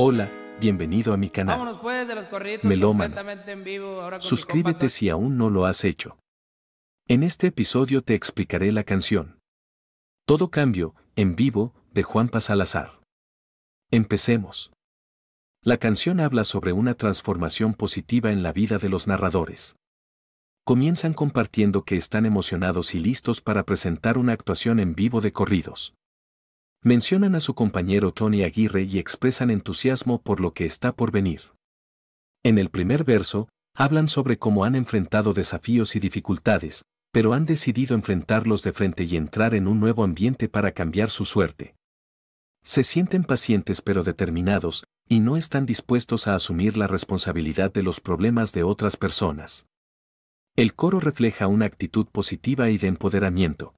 Hola, bienvenido a mi canal. Pues, de los Melómano. Suscríbete si aún no lo has hecho. En este episodio te explicaré la canción. Todo cambio, en vivo, de Juan Pasalazar. Empecemos. La canción habla sobre una transformación positiva en la vida de los narradores. Comienzan compartiendo que están emocionados y listos para presentar una actuación en vivo de corridos. Mencionan a su compañero Tony Aguirre y expresan entusiasmo por lo que está por venir. En el primer verso, hablan sobre cómo han enfrentado desafíos y dificultades, pero han decidido enfrentarlos de frente y entrar en un nuevo ambiente para cambiar su suerte. Se sienten pacientes pero determinados, y no están dispuestos a asumir la responsabilidad de los problemas de otras personas. El coro refleja una actitud positiva y de empoderamiento,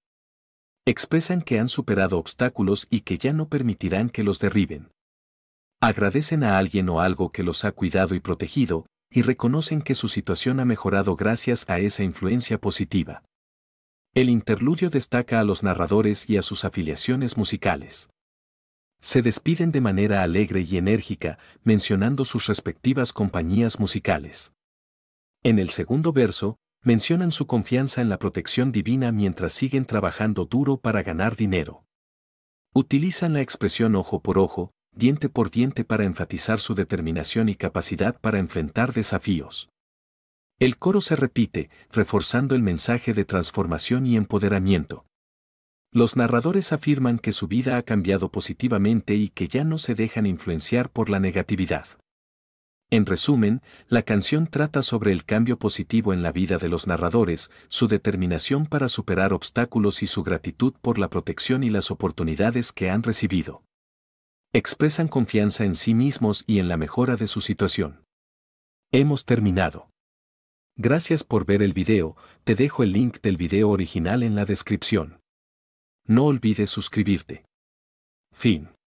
expresan que han superado obstáculos y que ya no permitirán que los derriben. Agradecen a alguien o algo que los ha cuidado y protegido, y reconocen que su situación ha mejorado gracias a esa influencia positiva. El interludio destaca a los narradores y a sus afiliaciones musicales. Se despiden de manera alegre y enérgica, mencionando sus respectivas compañías musicales. En el segundo verso, mencionan su confianza en la protección divina mientras siguen trabajando duro para ganar dinero. Utilizan la expresión ojo por ojo, diente por diente para enfatizar su determinación y capacidad para enfrentar desafíos. El coro se repite, reforzando el mensaje de transformación y empoderamiento. Los narradores afirman que su vida ha cambiado positivamente y que ya no se dejan influenciar por la negatividad. En resumen, la canción trata sobre el cambio positivo en la vida de los narradores, su determinación para superar obstáculos y su gratitud por la protección y las oportunidades que han recibido. Expresan confianza en sí mismos y en la mejora de su situación. Hemos terminado. Gracias por ver el video, te dejo el link del video original en la descripción. No olvides suscribirte. Fin.